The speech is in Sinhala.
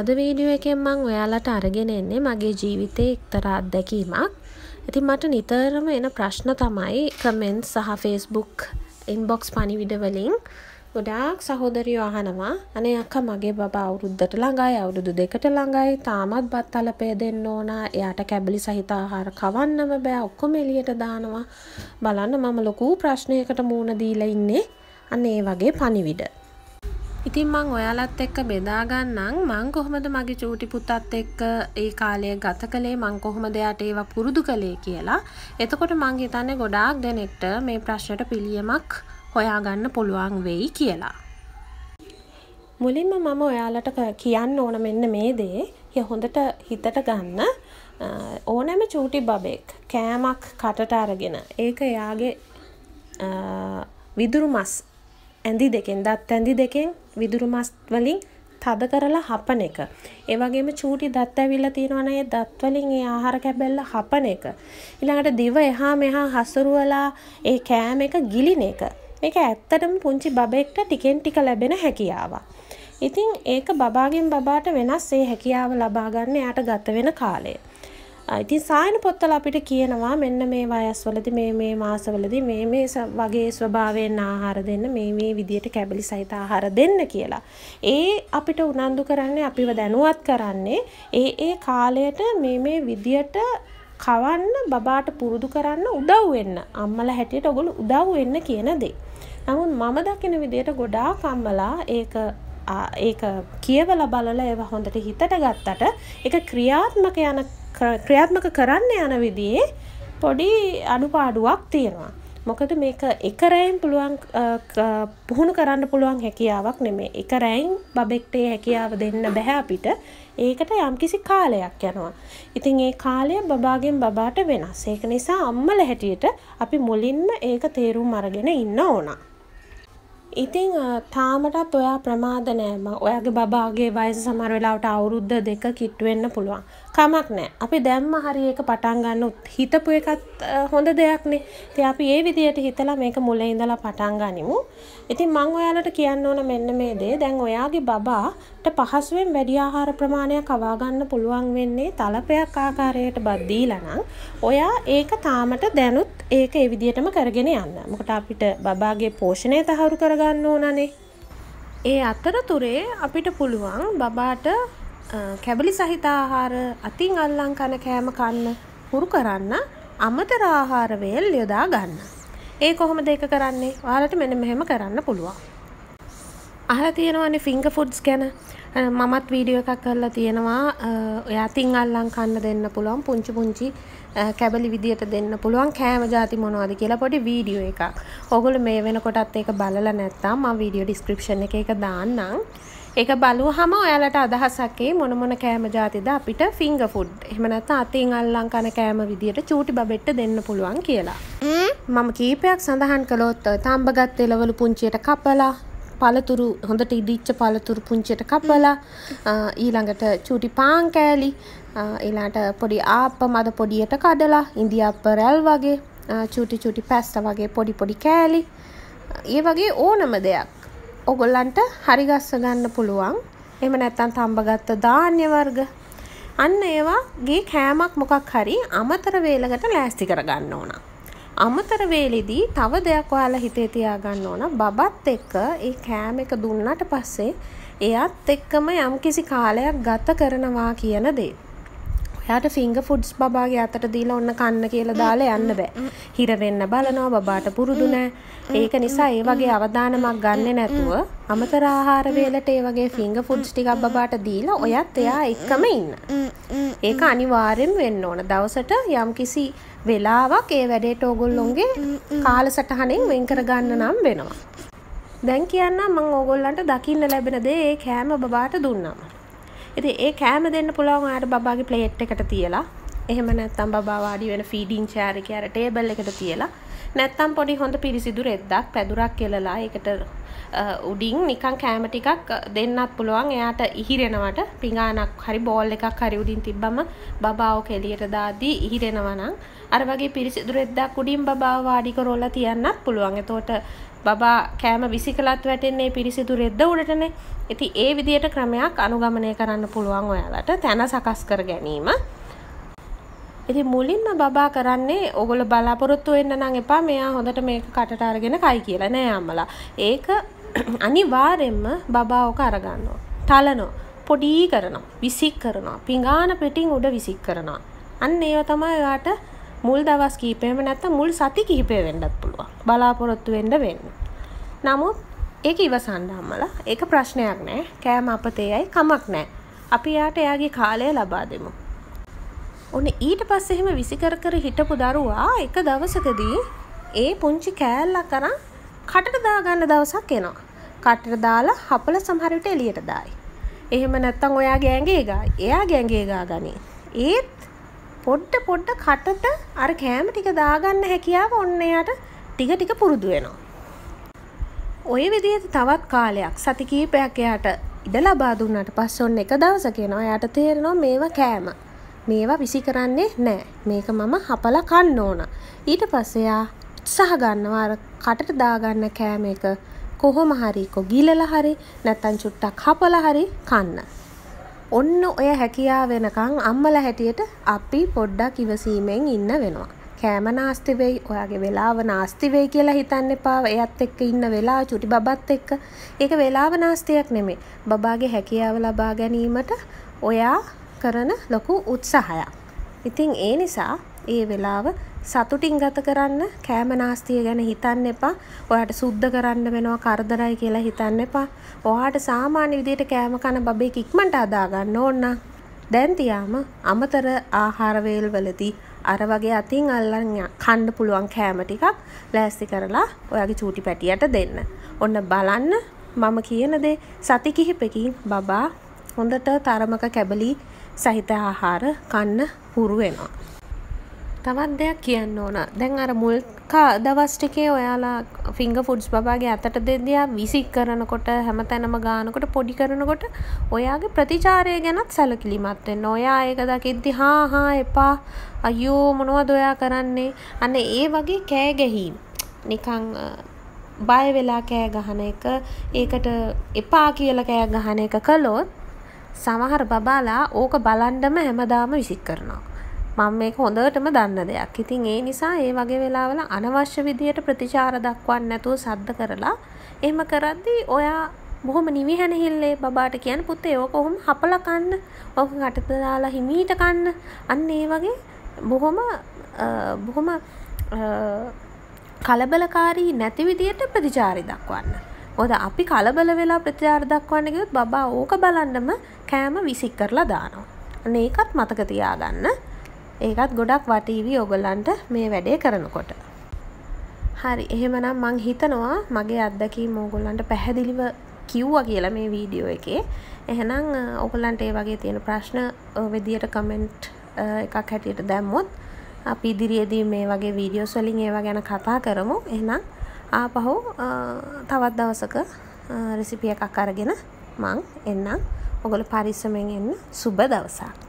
අද වීඩියෝ එකෙන් මං ඔයාලට අරගෙන එන්නේ මගේ ජීවිතයේ එක්තරා අත්දැකීමක්. ඉතින් මට නිතරම එන ප්‍රශ්න තමයි කමෙන්ට් සහ Facebook ඉන්බොක්ස් පණිවිඩ වලින් ගොඩාක් සහෝදරියෝ අහනවා අනේ අක්කා මගේ බබා අවුරුද්දට ළඟයි අවුරුදු දෙකට ළඟයි තාමත් බත් අලපය දෙන්න ඕන එයාට කැබලි සහිත ආහාර කවන්නම බෑ ඔක්කොම එළියට දානවා බලන්න මම ලොකු ප්‍රශ්නයකට මූණ දීලා ඉන්නේ අන්න ඒ වගේ පණිවිඩ ඉතින් මං ඔයාලත් එක්ක බෙදාගන්නම් මං කොහොමද මගේ චූටි පුතත් එක්ක ඒ කාලය ගත කළේ මං කොහොමද යාට ඒවා පුරුදු කළේ කියලා. එතකොට මං හිතන්නේ ගොඩාක් දෙනෙක්ට මේ ප්‍රශ්නට පිළියමක් හොයාගන්න පුළුවන් වෙයි කියලා. මුලින්ම මම ඔයාලට කියන්න ඕන මෙන්න මේ දේ හොඳට හිතට ගන්න ඕනෑම චූටි බබෙක් කෑමක් කටට අරගෙන ඒක එයාගේ විදුරු මස් ඇඳි දෙකෙන් දත් ඇඳි දෙකෙන් විදුරු මස් වලින් තද කරලා හපන එක. ඒ වගේම චූටි දත් ඇවිල්ලා තියෙනවනේ ඒ දත් වලින් ඒ ආහාර කැබැල්ල හපන එක. ඊළඟට දිව එහා මෙහා හසුරුවලා ඒ කෑම එක ගිලින එක. මේක ඇත්තටම පුංචි බබෙක්ට ටිකෙන් ටික ලැබෙන හැකියාවක්. ඉතින් ඒක බබාගෙන් බබාට වෙනස් ඒ හැකියාව ලබා ගන්න එයාට ගත වෙන කාලය. ඉතින් සායන පොත්වල අපිට කියනවා මෙන්න මේ වයස්වලදී මේ මේ මාසවලදී මේ මේ වගේ ස්වභාවයෙන් ආහාර දෙන්න මේ මේ විදියට කැබලි සහිත ආහාර දෙන්න කියලා. ඒ අපිට උනන්දු කරන්නේ අපිව දැනුවත් කරන්නේ ඒ ඒ කාලයට මේ මේ විදියට කවන්න බබාට පුරුදු කරන්න උදව් වෙන්න. අම්මලා හැටියට ඔගොල්ලෝ උදව් වෙන්න කියන දේ. නමුත් මම දකින විදියට ගොඩාක් අම්මලා ඒක ඒක කියවලා බලලා ඒව හොඳට හිතට ගත්තට ඒක ක්‍රියාත්මක යන ක්‍රියාත්මක කරන්න යන විදියේ පොඩි අඩුපාඩුවක් තියෙනවා. මොකද මේක එක රැයින් පුළුවන් පුහුණු කරන්න පුළුවන් හැකියාවක් නෙමේ එක රැයින් බබෙක්ටේ හැකියාව දෙන්න බැහැ අපිට ඒකට යම්කිසි කාලයක් යනවා. ඉතින් ඒ කාලය බබාගෙන් බබාට වෙනස් ඒක නිසා අම්මල හැටියට අපි මුලින්ම ඒක තේරුම් අරගෙන ඉන්න ඕන. ඉතිං තාමටත් ඔයා ප්‍රමාද නෑම ඔයාගේ බාගේ වයස සමර වෙලාවට අවුරුද්ධ දෙක කිට්ටුවෙන්න පුළුවන් කමක් නෑ අපි දැම්ම හරි ඒක පටන් ගන්න හිතපු එකත් හොඳ දෙයක්නේ ඉතින් අපි ඒ විදියට හිතලා මේක මුලින් ඉඳලා පටන් ගනිමු ඉතින් මම ඔයාලට කියන්න ඕන මෙන්න මේ දේ දැන් ඔයාගේ බබාට පහසුවෙන් වැඩි ආහාර ප්‍රමාණයක් අවා ගන්න පුළුවන් වෙන්නේ තලපයක් ආකාරයට බත් දීලා නම් ඔයා ඒක තාමට දැනුත් ඒක ඒ විදියටම කරගෙන යන්න මොකට අපිට බබාගේ පෝෂණය තහවුරු කරගන්න ඕනනේ ඒ අතරතුරේ අපිට පුළුවන් බබාට කැබලි සහිත ආහාර අතින් අල්ලන් කන කෑම කන්න හුරු කරන්න අමතර ආහාර වේල් යොදා ගන්න. ඒ කොහොමද ඒක කරන්නේ? ඔයාලට මෙන්න මෙහෙම කරන්න පුළුවන්. අහලා තියෙනවනේ ෆින්ගර් ෆුඩ්ස් ගැන. මමත් වීඩියෝ එකක් කරලා තියෙනවා. ඔයා අතින් අල්ලන් කන්න දෙන්න පුළුවන් පුංචි පුංචි කැබලි විදියට දෙන්න පුළුවන් කෑම જાති මොනවද කියලා පොඩි වීඩියෝ එකක්. ඔගොල්ලෝ මේ වෙනකොටත් ඒක බලලා නැත්නම් මම වීඩියෝ ඩිස්ක්‍රිප්ෂන් එකේ ඒක දාන්නම්. ඒක බලුවහම ඔයාලට අදහසක් එයි මොන මොන කෑම જાතිද අපිට ෆින්ගර් ෆුඩ් එහෙම නැත්නම් අතින් අල්ලන් කන කෑම විදියට චූටි බබෙට්ට දෙන්න පුළුවන් කියලා. මම කීපයක් සඳහන් කළොත් තඹගත් එළවලු පුංචියට කපලා පළතුරු හොඳට ඉදිච්ච පළතුරු පුංචියට කපලා ඊළඟට චූටි පාන් කෑලි ඊළඟට පොඩි ආප්ප මද පොඩියට කඩලා ඉන්දියාප්ප රැල් වගේ චූටි චූටි පැස්ස වගේ පොඩි පොඩි කෑලි ඒ වගේ ඕනම දෙයක් ඔගොල්ලන්ට හරි ගස්ස ගන්න පුළුවන්. එහෙම නැත්නම් තඹගත්ත ධාන්‍ය වර්ග. අන්න ඒවා ගේ කෑමක් මොකක් හරි අමතර වේලකට ලෑස්ති කරගන්න ඕන. අමතර වේලෙදී තව දෙයක් ඔයාලා හිතේ තියාගන්න ඕන. බබත් එක්ක ඒ කෑම එක දුන්නට පස්සේ එයත් එක්කම යම්කිසි කාලයක් ගත කරනවා කියන දේ. එයාට ෆිංග ෆුඩ්ස් බබාගේ අතට දීලා ඔන්න කන්න කියලා දාලා යන්න බෑ. හිර වෙන්න බලනවා බබාට පුරුදු නෑ. ඒක නිසා ඒ වගේ අවදානමක් ගන්නෙ නැතුව අමතර ආහාර වේලට ඒ වගේ ෆිංග ෆුඩ්ස් ටිකක් බබාට දීලා ඔයත් එයා එක්කම ඉන්න. ඒක අනිවාර්යෙන් වෙන්න ඕන. දවසට යම්කිසි වෙලාවක් ඒ වැඩේට ඕගොල්ලොන්ගේ කාල සටහනෙන් වෙන්කර ගන්න නම් වෙනවා. දැන් කියන්න මං ඕගොල්ලන්ට දකින්න ලැබෙන දේ ඒ කෑම බබාට දුන්නම. ඉති ඒ කෑම දෙන්න පුළුවන් අයට බාගේ ප්ලේට් එකට තියලා එහෙම නැත්තම් බවාඩි වෙන ෆීඩිං චාරිකයාර ටේබල් එකට තියලා නැත්තම් පොඩි හොඳ පිරිසිදු රෙද්දක් පැදුරක් කෙලලා ඒකට උඩින් නිකන් කෑම ටිකක් දෙන්නත් පුළුවන් එයාට ඉහිරෙනවට පිඟානක් හරි බෝල් එකක් හරි උඩින් තිබ්බම බබාව කෙලියට දාදී ඉහිරෙනවා නම් අර වගේ පිරිසිදු රෙද්දක් උඩින් බබාව වාඩි කරලා තියන්නත් පුළුවන්. එතකොට බබා කෑම විසිකලත් වැටෙන්නේ පිරිසිදු රෙද්ද උඩටනේ. ඉතින් ඒ විදිහට ක්‍රමයක් අනුගමනය කරන්න පුළුවන් ඔයාලට තන සකස් කර ගැනීම. ඉතින් මුලින්ම බබා කරන්නේ ඕගොල්ලෝ බලාපොරොත්තු වෙන්න නම් එපා මෙයා හොඳට මේක කටට අරගෙන කයි කියලා නෑ අම්මලා. ඒක අනිවාර්යෙන්ම බබා ඕක අරගන්නවා. තලනවා. පොඩි කරනවා. විසික් කරනවා. පිඟාන පිටින් උඩ විසික් කරනවා. අන්න ඒව තමයි ඔයාට මුල් දවස් කීපෙම නැත්තම් මුල් සති කිහිපය වෙන්නත් පුළුවන්. බලාපොරොත්තු වෙන්න වෙන්න. නමුත් ඒක ඉවසන්න අම්මලා. ඒක ප්‍රශ්නයක් නෑ. කෑම අපතේයි කමක් නෑ. අපි යාට එයාගේ කාලය ලබා දෙමු. ඔන්න ඊට පස්ස එහෙම විසිකර කර හිටපු දරුවා එක දවසකදී ඒ පුංචි කෑල්ලක් කරන් කටට දාගන්න දවසක් එනවා. කටට දාලා හපල සමහරවිට එලියට දායි. එහෙම නැත්තම් ඔයා ගෑන්ගේ ගා එයා ගෑන්ගේ ගා ගනී. ඒත් පොඩ්ඩ පොඩ්ඩ කටට අර කෑම ටික දාගන්න හැකියාව ඔන්න එයාට ටික ටික පුරුදු වෙනවා. ඔය විදිහට තවත් කාලයක් සති කීපයක් එයාට ඉඩ ලබා දුන්නාට පස්සේ ඔන්න එක දවසක එනවා එයාට තේරෙනවා මේවා කෑම. මේවා විසි කරන්නේ නෑ මේක මම හපල කන්න ඕන ඊට පස්සයා උත්සාහ ගන්නවා කටට දාගන්න කෑම එක කොහොම හරි කොගිලල හරි නැත්තන් චුට්ටක් හපල හරි කන්න ඔන්න ඔය හැකියා වෙනකං අම්මල හැටියට අපි පොඩ්ඩක් ඉවසීමෙන් ඉන්න වෙනවා. කෑම නාස්තිවෙයි ඔයාගේ වෙලාව නාස්තිවෙයි කියලා හිතන්න එපාව එයත් එක්ක ඉන්න වෙලා චුටි බබත් එක්ක ඒක වෙලාව නාස්තියක් නෙමේ බබාගේ හැකියාව ලබා ගැනීමට ඔයා කරන ලොකු උත්සාහයක්. ඉතින් ඒ නිසා ඒ වෙලාව සතුටින් ගත කරන්න කෑමනාස්තිය ගැන හිතන්න එපා ඔයාට සුද්ධ කරන්න වෙනවා කරදරයි කියලා හිතන්න එපා ඔයාට සාමාන්‍ය විදියට කෑම කන බබේ ඉක්මනට අදාගන්න ඕන්න දැන් තියාම අමතර ආහාරවේල් වලදී අර වගේ අතින් අල්ලන් කණ්ඩ පුළුවන් කෑම ටිකක් ලෑස්ති කරලා ඔයාගේ චූටි පැටියට දෙන්න ඔන්න බලන්න මම කියන දේ සති කිහිපකින් බබා හොඳට තරමක කැබලි සහිත ආහාර කන්න හුරු වෙනවා. තවත් දෙයක් කියන්න ඕන දැන් අර මුල්කා දවස්ටිකේ ඔයාලා ෆිංග ෆුඩ්ස් බාගේ අතට දෙදයා විසික් කරනකොට හැම තැනම ගානකොට පොඩි කරනකොට ඔයාගේ ප්‍රතිචාරය ගැනත් සැලකිලිමත්වෙන් ඔයා ඒක දකිද්දි හා හා එපා අයෝ මොනව දොයා කරන්නේ අන්න ඒ වගේ කෑගැහීම් නිකං බය වෙලා කෑ ගහන එක ඒකට එපා කියලා කෑ ගහන එක කළොත් සමහර බබාලා ඕක බලන්ඩම හැමදාම විසික් කරනවා. මං මේක හොඳටම දන්න දෙයක් ඉතින් ඒ නිසා ඒ වගේ වෙලාවල අනවශ්‍ය විදියට ප්‍රතිචාර දක්වන්න නැතුව සද්ද කරලා එහෙම කරද්දී ඔයා බොහොම නිවිහැනහිල්ලේ බාට කියන පුතේ ඕක ඔහොම හපලකන්න ඕක කටතදාලා හිමීට කන්න අන්න ඒ වගේ බොහොම බොහොම කලබලකාරී නැති විදියට ප්‍රතිචාරි දක්වන්න මොද අපි කලබල වෙලා ප්‍රතිචාර දක්වන්නගයුත් බා ඕක බලන්නම කෑම විසික් කරලා දානවා. ඒකත් මතක තියාගන්න ඒකත් ගොඩක් වටීවී ඔගොල්ලන්ට මේ වැඩේ කරනකොට. හරි එහෙමනම් මං හිතනවා මගේ අත්දකී මෝගොල්ලන්ට පැහැදිලිව කිව්වා කියලා මේ වීඩියෝ එකේ එහෙනම් ඔගොල්ලන්ට ඒ වගේ තියෙන ප්‍රශ්න විදියට කමෙන්ට් එකක් හැටියට දැම්මොත් අපි ඉදිරියේදී මේ වගේ වීඩියෝස් වලින් ඒවා ගැන කතා කරමු. එහෙනම් ආපහු තවත් දවසක රෙසිපිය එකක් අරගෙන මං එන්නම් ඔගොල පරිස්සමෙන් එන්න සුබ දවසක්